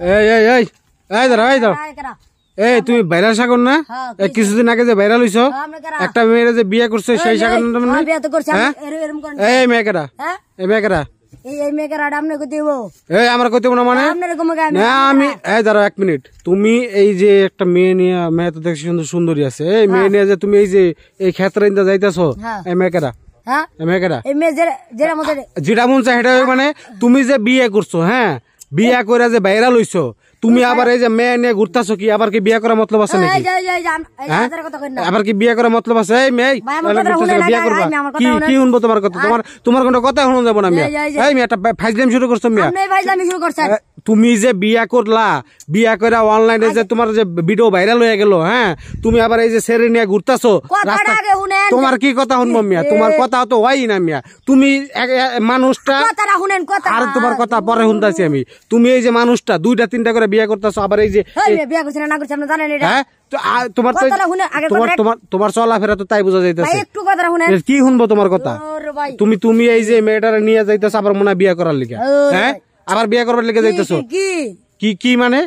এই এই এই তুমি না হ্যাঁ, কিছুদিন আগে যে ভাইরাল হইছ হ্যাঁ, একটা যে বিয়ে সেই হ্যাঁ, এই এই তুমি এই যে একটা মেয়ে নিয়ে মেয়ে তো দেখছি সুন্দরী আছে এই মেয়ে নিয়ে যে তুমি এই যে এই ক্ষেত্রে যাইতেছো এই মেয়েকেরা জিরা মন চাই সেটা মানে তুমি যে বিয়ে করছো হ্যাঁ বিয়া করে যে বাইরা লইছো তুমি হ্যাঁ। আবার এই যে মেয়ে নিয়ে ঘুরতেছো কি আবার কি বিয়ে করার মতলব আছে নাকি হ্যাঁ? আবার কি বিয়ে করার মতলব আছে এই মেয়ে বিয়ে করবা কি কি শুনবো তোমার কথা হ্যাঁ। তোমার তোমার কোনো কথা শুনো যাবো না মেয়ে এই মেয়েটা ফাইজলাম শুরু করছো মেয়ে তুমি যে বিয়া করলা বিয়া করা অনলাইনে যে আচ্ছা। তোমার যে ভিডিও ভাইরাল হয়ে গেল হ্যাঁ তুমি আবার এই যে সেরে নিয়ে ঘুরতেছো তোমার কি কথা শুনবো মিয়া তোমার কথা তো হয় না মিয়া তুমি মানুষটা আর তোমার কথা পরে শুনতেছি আমি তুমি এই যে মানুষটা দুইটা তিনটা করে বিয়ে করতেছো আবার এই যে বিয়ে করছি না করছি জানেন এটা হ্যাঁ তাই কি কথা তুমি তুমি এই যে আবার মনে হ্যাঁ? বিয়ে করবার লিগে যাইতেছো কি কি মানে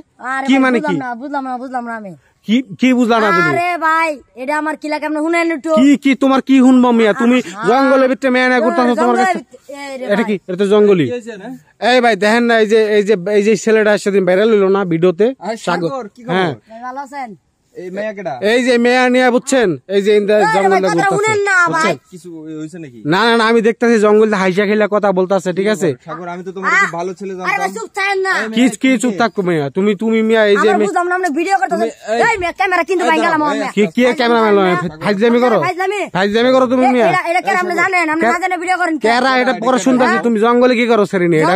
কি মানে কি মানে বুঝলাম না বুঝলাম না আমি কি কি বুঝলা না তুমি ভাই এটা আমার কি কি তোমার কি হুনবো মিয়া তুমি জঙ্গলের ভিতরে মেয়ে না করতাছ তোমার কাছে এটা কি এটা তো জঙ্গলি হ্যাঁ? এই ভাই দেখেন না এই যে এই যে এই যে ছেলেটা সেদিন ভাইরাল হলো না ভিডিওতে সাগর হ্যাঁ এই যে মেয়া নিয়ে বুঝছেন এই যে না না আমি দেখতেছি জঙ্গল হাইসা খেলা কথা বলতেছে ঠিক আছে কি তুমি তুমি মিয়া এই যে কি আচ্ছা, আচ্ছা, আচ্ছা। করো তুমি মিয়া এটা পরে শুনতেছি তুমি জঙ্গলে কি করো সেরিনি এটা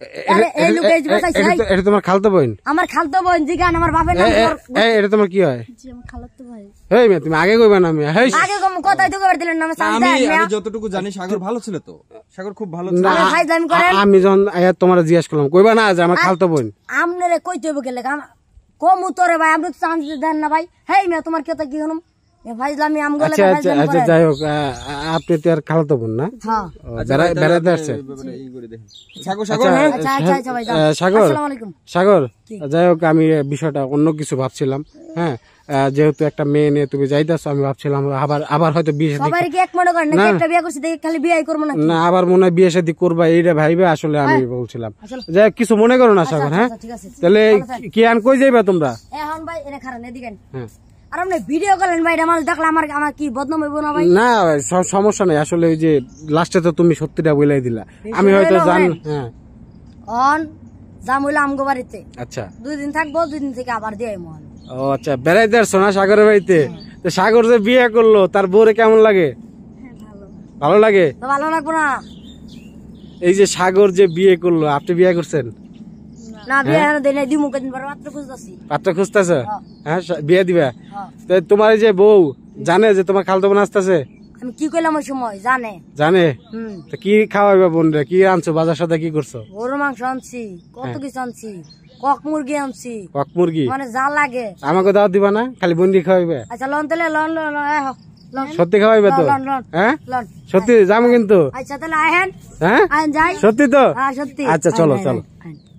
এই আমি তোমার জিজ্ঞেস করলাম কইবা না যে আমার খালতো বোন আমনেরে কইতে হবে গেলে কম উতরে ভাই আপনি চান্স দেন না ভাই হেই মে তোমার কথা কি হনম ভাই আম গলে আচ্ছা, আচ্ছা, আচ্ছা, যাই হোক আপনি তো আর খালাতো বোন না হ্যাঁ। আচ্ছা, বেড়াতে আসছে সাগর আচ্ছা, সাগর হ্যাঁ, আচ্ছা, হ্যাঁ, যাই হোক আমি বিষয়টা অন্য কিছু ভাবছিলাম হ্যাঁ যেহেতু একটা মেয়ে নিয়ে তুমি যাইতেছো আমি ভাবছিলাম আবার আবার হয়তো বিয়ে না আবার মনে হয় বিয়ে শাদী করবা এইটা ভাইবে আসলে আমি বলছিলাম যাই কিছু মনে করো না সাগর হ্যাঁ তাহলে কি আন কই যাইবা তোমরা হ্যাঁ ভিডিও আমার কি বদনাম না সমস্যা নাই আসলে তো তুমি হয়তো হ্যাঁ। আচ্ছা দুই দিন থাকবো ও আচ্ছা সোনা সাগরের বাড়িতে হ্যাঁ। সাগর যে বিয়ে করলো তার বোরে কেমন লাগে হ্যাঁ, ভালো লাগে ভালো লাগবো না এই যে সাগর যে বিয়ে করলো আপনি বিয়ে করছেন হ্যাঁ? হ্যাঁ। হ্যাঁ, তোমার যে বউ জানে যে তোমার খালতো বোন আসতেছে আমি কি করলাম ওই সময় জানে জানে কি খাওয়াইবা বোনরে কি আনছো বাজার সাথে কি করছো গরু মাংস আনছি কত কিছু আনছি কক আনছি কক মানে যা লাগে দাও দিবা না খালি আচ্ছা, আচ্ছা সত্যি তো সত্যি কিন্তু সত্যি তো সত্যি আচ্ছা চলো চলো